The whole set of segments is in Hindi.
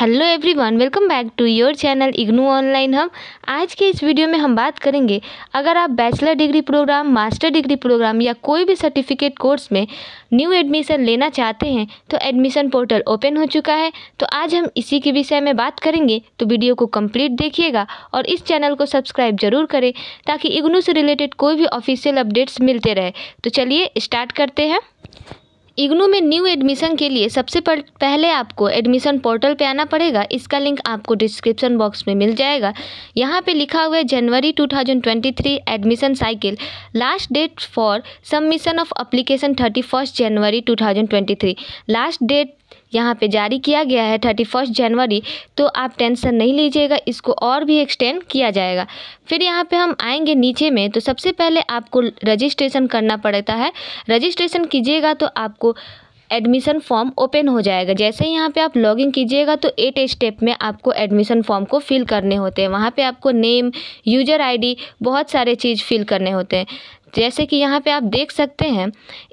hello everyone welcome back to your channel IGNOU online हम आज के इस वीडियो में हम बात करेंगे अगर आप bachelor degree programme master degree programme या कोई भी सर्टिफिकेट कोर्स में न्यू एडमिशन लेना चाहते हैं तो एडमिशन पोर्टल ओपन हो चुका है तो आज हम इसी के विषय में बात करेंगे तो वीडियो को कम्प्लीट देखिएगा और इस चैनल को सब्सक्राइब जरूर करें ताकि इग्नू से रिलेटेड कोई भी ऑफिशियल अपडेट्स मिलते रहे तो चलिए स्टार्ट करते हैं इग्नू में न्यू एडमिशन के लिए सबसे पहले आपको एडमिशन पोर्टल पे आना पड़ेगा इसका लिंक आपको डिस्क्रिप्शन बॉक्स में मिल जाएगा यहाँ पे लिखा हुआ है January 2023 admission cycle last date for submission of application thirty first January 2023 last date यहाँ पे जारी किया गया है थर्टी फर्स्ट जनवरी तो आप टेंशन नहीं लीजिएगा इसको और भी एक्सटेंड किया जाएगा फिर यहाँ पे हम आएंगे नीचे में तो सबसे पहले आपको रजिस्ट्रेशन करना पड़ता है रजिस्ट्रेशन कीजिएगा तो आपको एडमिशन फॉर्म ओपन हो जाएगा जैसे ही यहाँ पे आप लॉगिन कीजिएगा तो एट स्टेप में आपको एडमिशन फॉर्म को फिल करने होते हैं वहाँ पे आपको नेम यूजर आईडी बहुत सारे चीज़ फिल करने होते हैं जैसे कि यहाँ पे आप देख सकते हैं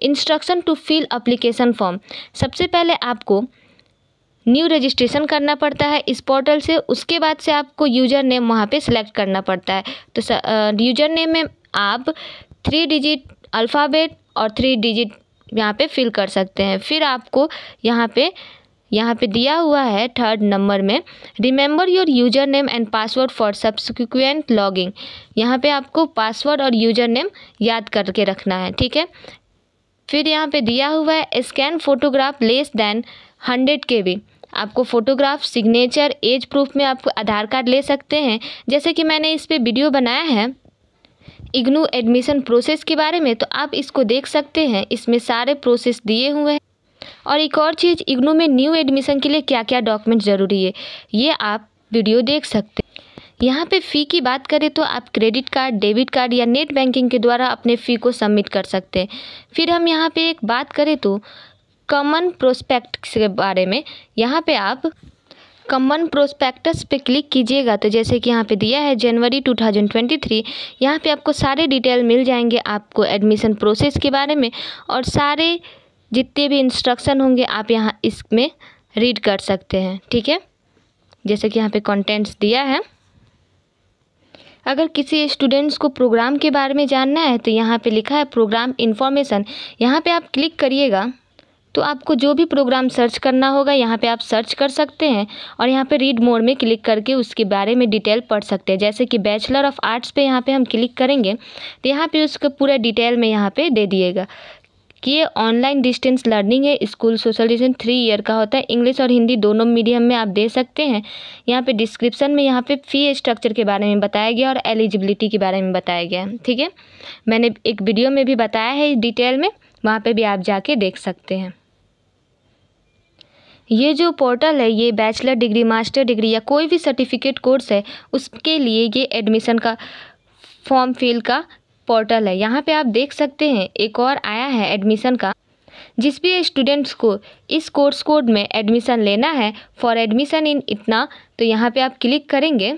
instruction to fill application form सबसे पहले आपको न्यू रजिस्ट्रेशन करना पड़ता है इस पोर्टल से उसके बाद से आपको यूज़र नेम वहाँ पे सिलेक्ट करना पड़ता है तो यूज़र नेम में आप थ्री डिजिट अल्फ़ाबेट और थ्री डिजिट यहाँ पे फिल कर सकते हैं फिर आपको यहाँ पे यहाँ पे दिया हुआ है थर्ड नंबर में remember your user name and password for subsequent logging यहाँ पे आपको पासवर्ड और यूजर नेम याद करके रखना है ठीक है फिर यहाँ पे दिया हुआ है scan photograph less than hundred K B आपको फ़ोटोग्राफ सिग्नेचर एज प्रूफ में आपको आधार कार्ड ले सकते हैं जैसे कि मैंने इस पर वीडियो बनाया है इग्नू एडमिशन प्रोसेस के बारे में तो आप इसको देख सकते हैं इसमें सारे प्रोसेस दिए हुए हैं और एक और चीज़ इग्नू में न्यू एडमिशन के लिए क्या क्या डॉक्यूमेंट ज़रूरी है ये आप वीडियो देख सकते हैं यहाँ पे फ़ी की बात करें तो आप क्रेडिट कार्ड डेबिट कार्ड या नेट बैंकिंग के द्वारा अपने फ़ी को सबमिट कर सकते हैं फिर हम यहाँ पे एक बात करें तो कॉमन प्रोस्पेक्ट के बारे में यहाँ पे आप कॉमन प्रोस्पेक्टस पे क्लिक कीजिएगा तो जैसे कि यहाँ पे दिया है जनवरी 2023 यहाँ पर आपको सारे डिटेल मिल जाएंगे आपको एडमिशन प्रोसेस के बारे में और सारे जितने भी इंस्ट्रक्शन होंगे आप यहाँ इसमें रीड कर सकते हैं ठीक है जैसे कि यहाँ पे कंटेंट्स दिया है अगर किसी स्टूडेंट्स को प्रोग्राम के बारे में जानना है तो यहाँ पे लिखा है प्रोग्राम इन्फॉर्मेशन यहाँ पे आप क्लिक करिएगा तो आपको जो भी प्रोग्राम सर्च करना होगा यहाँ पे आप सर्च कर सकते हैं और यहाँ पे रीड मोड में क्लिक करके उसके बारे में डिटेल पढ़ सकते हैं जैसे कि बैचलर ऑफ आर्ट्स पर यहाँ पर हम क्लिक करेंगे तो यहाँ पर उसका पूरा डिटेल में यहाँ पर दे दिएगा कि ये ऑनलाइन डिस्टेंस लर्निंग है school social distance three year का होता है इंग्लिश और हिंदी दोनों मीडियम में आप दे सकते हैं यहाँ पे डिस्क्रिप्शन में यहाँ पे फ़ी स्ट्रक्चर के बारे में बताया गया और एलिजिबिलिटी के बारे में बताया गया ठीक है मैंने एक वीडियो में भी बताया है डिटेल में वहाँ पर भी आप जाके देख सकते हैं ये जो पोर्टल है ये बैचलर डिग्री मास्टर डिग्री या कोई भी सर्टिफिकेट कोर्स है उसके लिए ये एडमिशन का फॉर्म फिल का पोर्टल है यहाँ पे आप देख सकते हैं एक और आया है एडमिशन का जिस भी स्टूडेंट्स को इस कोर्स कोड में एडमिशन लेना है फॉर एडमिशन इन इतना तो यहाँ पे आप क्लिक करेंगे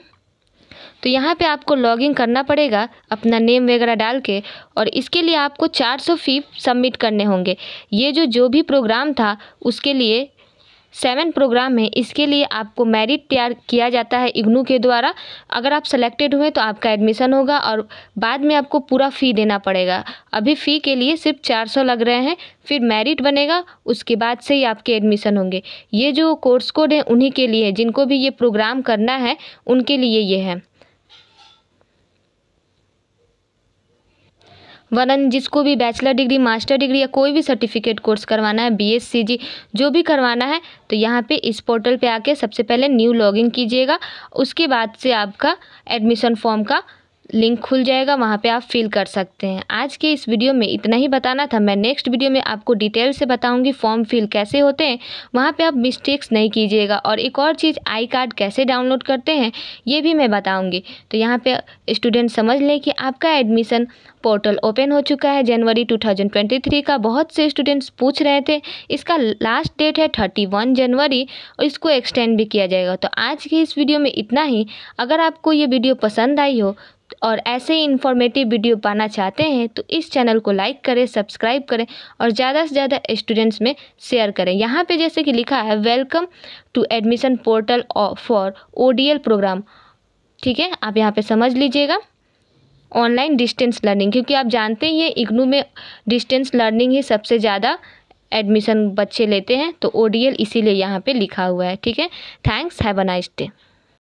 तो यहाँ पे आपको लॉगिन करना पड़ेगा अपना नेम वगैरह डाल के और इसके लिए आपको सौ फी सबमिट करने होंगे ये जो जो भी प्रोग्राम था उसके लिए सेवन प्रोग्राम है इसके लिए आपको मेरिट तैयार किया जाता है इग्नू के द्वारा अगर आप सेलेक्टेड हुए तो आपका एडमिशन होगा और बाद में आपको पूरा फ़ी देना पड़ेगा अभी फ़ी के लिए सिर्फ चार सौ लग रहे हैं फिर मेरिट बनेगा उसके बाद से ही आपके एडमिशन होंगे ये जो कोर्स कोड है उन्हीं के लिए है जिनको भी ये प्रोग्राम करना है उनके लिए ये है वरन जिसको भी बैचलर डिग्री मास्टर डिग्री या कोई भी सर्टिफिकेट कोर्स करवाना है बी जी जो भी करवाना है तो यहाँ पे इस पोर्टल पे आके सबसे पहले न्यू लॉगिन कीजिएगा उसके बाद से आपका एडमिशन फॉर्म का लिंक खुल जाएगा वहाँ पे आप फिल कर सकते हैं आज के इस वीडियो में इतना ही बताना था मैं नेक्स्ट वीडियो में आपको डिटेल से बताऊंगी फॉर्म फिल कैसे होते हैं वहाँ पे आप मिस्टेक्स नहीं कीजिएगा और एक और चीज़ आई कार्ड कैसे डाउनलोड करते हैं ये भी मैं बताऊँगी तो यहाँ पर स्टूडेंट समझ लें कि आपका एडमिशन पोर्टल ओपन हो चुका है जनवरी टू का बहुत से स्टूडेंट्स पूछ रहे थे इसका लास्ट डेट है थर्टी जनवरी और इसको एक्सटेंड भी किया जाएगा तो आज के इस वीडियो में इतना ही अगर आपको ये वीडियो पसंद आई हो और ऐसे ही इन्फॉर्मेटिव वीडियो पाना चाहते हैं तो इस चैनल को लाइक करें सब्सक्राइब करें और ज़्यादा से ज़्यादा स्टूडेंट्स में शेयर करें यहाँ पे जैसे कि लिखा है welcome to admission portal for ODL programme ठीक है आप यहाँ पे समझ लीजिएगा ऑनलाइन डिस्टेंस लर्निंग क्योंकि आप जानते ही हैं इग्नू में डिस्टेंस लर्निंग ही सबसे ज़्यादा एडमिशन बच्चे लेते हैं तो ओ इसीलिए यहाँ पर लिखा हुआ है ठीक है thanks have a nice day